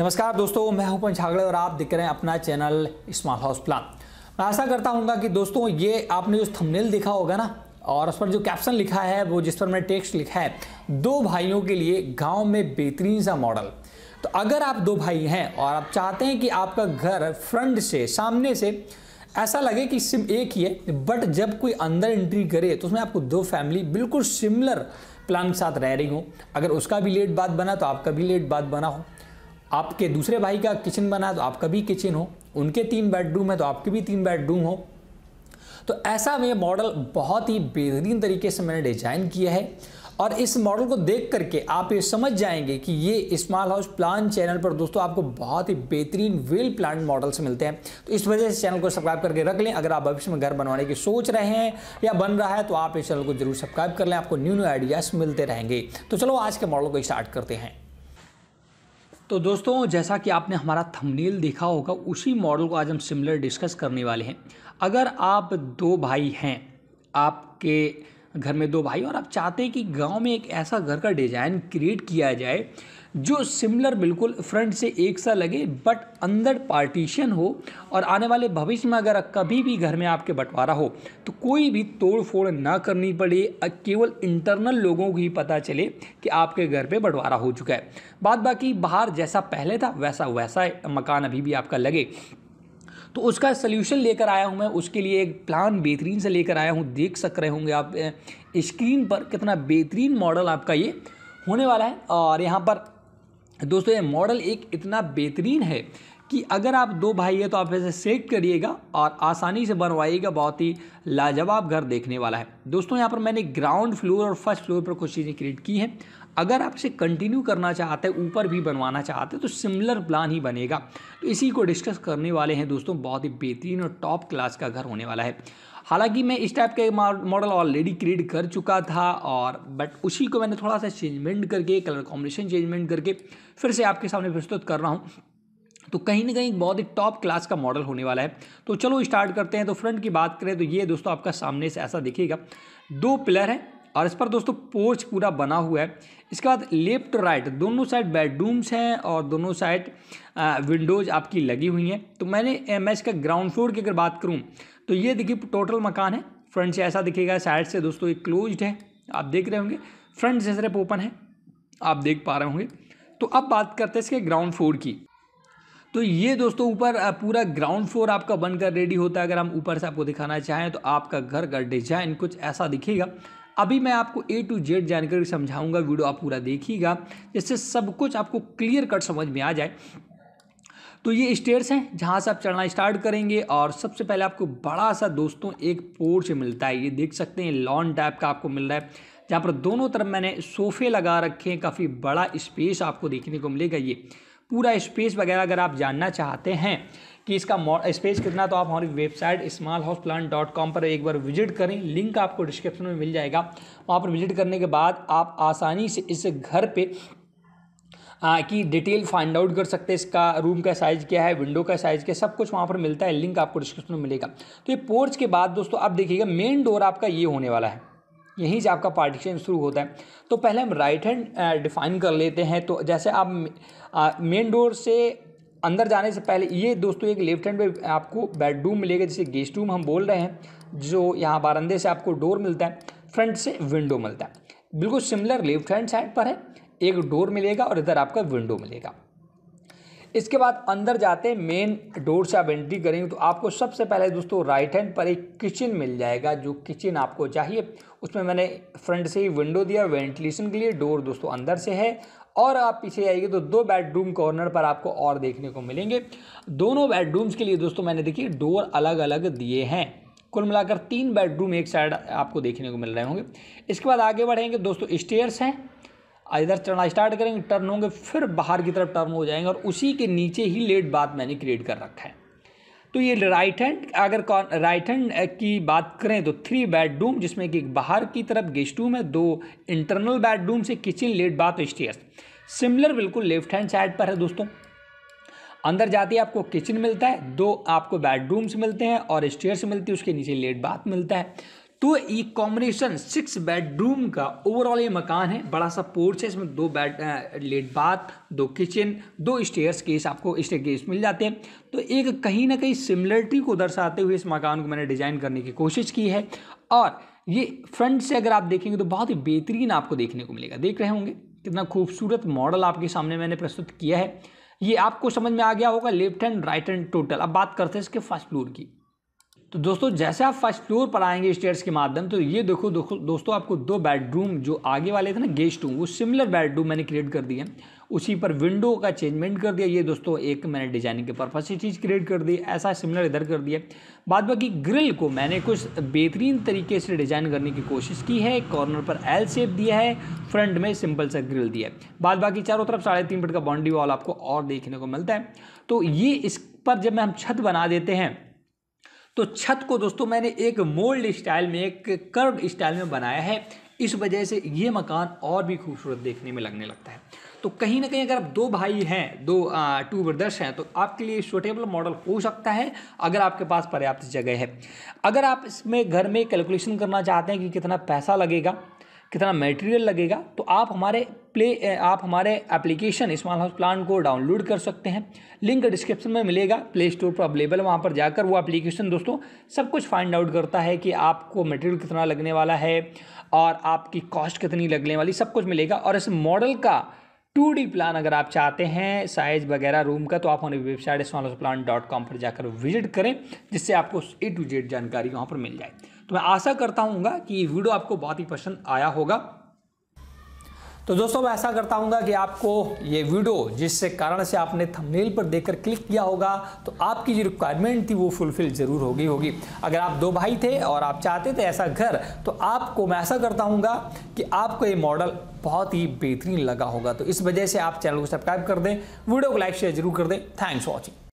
नमस्कार दोस्तों मैं हूं पंचागड़े और आप देख रहे हैं अपना चैनल स्मॉल हाउस प्लान मैं आशा करता हूं कि दोस्तों ये आपने जो थंबनेल देखा होगा ना और उस पर जो कैप्शन लिखा है वो जिस पर मैंने टेक्स्ट लिखा है दो भाइयों के लिए गाँव में बेहतरीन सा मॉडल तो अगर आप दो भाई हैं और आप चाहते हैं कि आपका घर फ्रंट से सामने से ऐसा लगे कि सिम एक ही है बट जब कोई अंदर एंट्री करे तो उसमें आपको दो फैमिली बिल्कुल सिमिलर प्लान के साथ रह रही हो अगर उसका भी लेट बात बना तो आपका भी लेट बात बना हो आपके दूसरे भाई का किचन बना तो आपका भी किचन हो उनके तीन बेडरूम है तो आपके भी तीन बेडरूम हो तो ऐसा में मॉडल बहुत ही बेहतरीन तरीके से मैंने डिजाइन किया है और इस मॉडल को देख करके आप ये समझ जाएंगे कि ये स्मॉल हाउस प्लान चैनल पर दोस्तों आपको बहुत ही बेहतरीन वेल प्लान मॉडल्स मिलते हैं तो इस वजह से चैनल को सब्सक्राइब करके रख लें अगर आप भविष्य में घर बनवाने की सोच रहे हैं या बन रहा है तो आप इस चैनल को जरूर सब्सक्राइब कर लें आपको न्यू न्यू आइडियाज़ मिलते रहेंगे तो चलो आज के मॉडल को स्टार्ट करते हैं तो दोस्तों जैसा कि आपने हमारा थंबनेल देखा होगा उसी मॉडल को आज हम सिमिलर डिस्कस करने वाले हैं अगर आप दो भाई हैं आपके घर में दो भाई और आप चाहते हैं कि गांव में एक ऐसा घर का डिज़ाइन क्रिएट किया जाए जो सिमिलर बिल्कुल फ्रंट से एक सा लगे बट अंदर पार्टीशन हो और आने वाले भविष्य में अगर कभी भी घर में आपके बंटवारा हो तो कोई भी तोड़ फोड़ ना करनी पड़े केवल इंटरनल लोगों को ही पता चले कि आपके घर पे बंटवारा हो चुका है बाद बाकी बाहर जैसा पहले था वैसा वैसा मकान अभी भी आपका लगे तो उसका सल्यूशन लेकर आया हूँ मैं उसके लिए एक प्लान बेहतरीन से लेकर आया हूँ देख सक रहे होंगे आप स्क्रीन पर कितना बेहतरीन मॉडल आपका ये होने वाला है और यहाँ पर दोस्तों ये मॉडल एक इतना बेहतरीन है कि अगर आप दो भाई है तो आप इसे सेट करिएगा और आसानी से बनवाइएगा बहुत ही लाजवाब घर देखने वाला है दोस्तों यहाँ पर मैंने ग्राउंड फ्लोर और फर्स्ट फ्लोर पर कुछ चीज़ें क्रिएट की हैं अगर आप इसे कंटिन्यू करना चाहते हैं ऊपर भी बनवाना चाहते हैं तो सिमिलर प्लान ही बनेगा तो इसी को डिस्कस करने वाले हैं दोस्तों बहुत ही बेहतरीन और टॉप क्लास का घर होने वाला है हालांकि मैं इस टाइप का मॉडल ऑलरेडी क्रिएट कर चुका था और बट उसी को मैंने थोड़ा सा चेंजमेंट करके कलर कॉम्बिनेशन चेंजमेंट करके फिर से आपके सामने प्रस्तुत कर रहा हूँ तो कहीं ना कहीं बहुत ही टॉप क्लास का मॉडल होने वाला है तो चलो स्टार्ट करते हैं तो फ्रंट की बात करें तो ये दोस्तों आपका सामने से ऐसा दिखेगा दो पिलर हैं और इस पर दोस्तों पोर्च पूरा बना हुआ है इसके बाद लेफ्ट राइट दोनों साइड बेडरूम्स हैं और दोनों साइड विंडोज़ आपकी लगी हुई हैं तो मैंने एम का ग्राउंड फ्लोर की अगर बात करूँ तो ये देखिए टोटल मकान है फ्रंट से ऐसा दिखेगा साइड से दोस्तों ये क्लोज्ड है आप देख रहे होंगे फ्रंट से सिर्फ ओपन है आप देख पा रहे होंगे तो अब बात करते हैं इसके ग्राउंड फ्लोर की तो ये दोस्तों ऊपर पूरा ग्राउंड फ्लोर आपका बनकर रेडी होता है अगर हम ऊपर से आपको दिखाना चाहें तो आपका घर का डिजाइन कुछ ऐसा दिखेगा अभी मैं आपको ए टू जेड जानकारी समझाऊंगा वीडियो आप पूरा देखिएगा जिससे सब कुछ आपको क्लियर कट समझ में आ जाए तो ये स्टेयर्स हैं जहाँ से आप चढ़ना स्टार्ट करेंगे और सबसे पहले आपको बड़ा सा दोस्तों एक पोर्च मिलता है ये देख सकते हैं लॉन टाइप का आपको मिल रहा है जहाँ पर दोनों तरफ मैंने सोफे लगा रखे हैं काफ़ी बड़ा स्पेस आपको देखने को मिलेगा ये पूरा स्पेस वगैरह अगर आप जानना चाहते हैं कि इसका स्पेस कितना तो आप हमारी website small house plan dot com पर एक बार विजिट करें लिंक आपको डिस्क्रिप्शन में मिल जाएगा वहाँ पर विजिट करने के बाद आप आसानी से इस घर पर कि डिटेल फाइंड आउट कर सकते हैं इसका रूम का साइज़ क्या है विंडो का साइज़ क्या है सब कुछ वहाँ पर मिलता है लिंक आपको डिस्क्रिप्शन में मिलेगा तो ये पोर्च के बाद दोस्तों आप देखिएगा मेन डोर आपका ये होने वाला है यहीं से आपका पार्टीशन शुरू होता है तो पहले हम राइट हैंड डिफाइन कर लेते हैं तो जैसे आप मेन डोर से अंदर जाने से पहले ये दोस्तों एक लेफ्ट हैंड पे आपको बेडरूम मिलेगा जिसे गेस्ट रूम हम बोल रहे हैं जो यहाँ बारंदे से आपको डोर मिलता है फ्रंट से विंडो मिलता है बिल्कुल सिमिलर लेफ्ट हैंड साइड पर है एक डोर मिलेगा और इधर आपका विंडो मिलेगा इसके बाद अंदर जाते मेन डोर से आप एंट्री करेंगे तो आपको सबसे पहले दोस्तों राइट हैंड पर एक किचन मिल जाएगा जो किचन आपको चाहिए उसमें मैंने फ्रंट से ही विंडो दिया वेंटिलेशन के लिए डोर दोस्तों अंदर से है और आप पीछे जाइए तो दो बेडरूम कॉर्नर पर आपको और देखने को मिलेंगे दोनों बेडरूम्स के लिए दोस्तों मैंने देखिए डोर अलग अलग दिए हैं कुल मिलाकर तीन बेडरूम एक साइड आपको देखने को मिल रहे होंगे इसके बाद आगे बढ़ेंगे दोस्तों स्टेयर्स हैं इधर चढ़ना स्टार्ट करेंगे टर्न होंगे फिर बाहर की तरफ टर्न हो जाएंगे और उसी के नीचे ही लेट बाथ मैंने क्रिएट कर रखा है तो ये राइट हैंड अगर राइट हैंड की बात करें तो थ्री बेडरूम जिसमें कि बाहर की तरफ गेस्ट रूम है दो इंटरनल बेडरूम से kitchen lat bath stairs similar बिल्कुल लेफ्ट हैंड साइड पर है दोस्तों अंदर जाते ही आपको किचन मिलता है दो आपको बेडरूम्स मिलते हैं और स्टेयर्स मिलती है उसके नीचे लेट बाथ मिलता है तो ये कॉम्बिनेशन सिक्स बेडरूम का ओवरऑल ये मकान है बड़ा सा पोर्च है इसमें दो बेड लेट बाथ दो किचन दो स्टेयर्स केस आपको स्टेयर केस मिल जाते हैं तो एक कहीं ना कहीं सिमिलरिटी को दर्शाते हुए इस मकान को मैंने डिज़ाइन करने की कोशिश की है और ये फ्रंट से अगर आप देखेंगे तो बहुत ही बेहतरीन आपको देखने को मिलेगा देख रहे होंगे कितना खूबसूरत मॉडल आपके सामने मैंने प्रस्तुत किया है ये आपको समझ में आ गया होगा left hand right hand total अब बात करते हैं इसके फर्स्ट फ्लोर की तो दोस्तों जैसे आप फर्स्ट फ्लोर पर आएंगे स्टेयर्स के माध्यम तो ये देखो दोस्तों आपको दो बेडरूम जो आगे वाले थे ना गेस्ट रूम वो सिमिलर बेडरूम मैंने क्रिएट कर दिए उसी पर विंडो का चेंजमेंट कर दिया ये दोस्तों एक मैंने डिजाइनिंग के पर्पज से चीज़ क्रिएट कर दी ऐसा सिमिलर इधर कर दिया बाद बाकी ग्रिल को मैंने कुछ बेहतरीन तरीके से डिज़ाइन करने की कोशिश की है कॉर्नर पर एल शेप दिया है फ्रंट में सिंपल सा ग्रिल दिया बाद बाकी चारों तरफ साढ़े तीन फिट का बाउंड्री वॉल आपको और देखने को मिलता है तो ये इस पर जब मैं हम छत बना देते हैं तो छत को दोस्तों मैंने एक मोल्ड स्टाइल में एक कर्व स्टाइल में बनाया है इस वजह से ये मकान और भी खूबसूरत देखने में लगने लगता है तो कहीं ना कहीं अगर आप दो भाई हैं दो आ, टू ब्रदर्स हैं तो आपके लिए सूटेबल मॉडल हो सकता है अगर आपके पास पर्याप्त जगह है अगर आप इसमें घर में कैलकुलेशन करना चाहते हैं कि कितना पैसा लगेगा कितना मटेरियल लगेगा तो आप हमारे प्ले आप हमारे एप्लीकेशन स्मॉल हाउस प्लान को डाउनलोड कर सकते हैं लिंक डिस्क्रिप्शन में मिलेगा प्ले स्टोर पर अवेलेबल वहाँ पर जाकर वो एप्लीकेशन दोस्तों सब कुछ फाइंड आउट करता है कि आपको मटेरियल कितना लगने वाला है और आपकी कॉस्ट कितनी लगने वाली सब कुछ मिलेगा और इस मॉडल का टू डी प्लान अगर आप चाहते हैं साइज वगैरह रूम का तो आप हमारी website small house plan dot com पर जाकर विजिट करें जिससे आपको ए टू जेड जानकारी वहाँ पर मिल जाए तो मैं आशा करता हूँ कि ये वीडियो आपको बहुत ही पसंद आया होगा तो दोस्तों मैं ऐसा करता हूँ कि आपको ये वीडियो जिससे कारण से आपने थंबनेल पर देखकर क्लिक किया होगा तो आपकी जो रिक्वायरमेंट थी वो फुलफिल ज़रूर होगी होगी अगर आप दो भाई थे और आप चाहते थे ऐसा घर तो आपको मैं ऐसा करता हूँ कि आपको ये मॉडल बहुत ही बेहतरीन लगा होगा तो इस वजह से आप चैनल को सब्सक्राइब कर दें वीडियो को लाइक शेयर जरूर कर दें थैंक्स फॉर वॉचिंग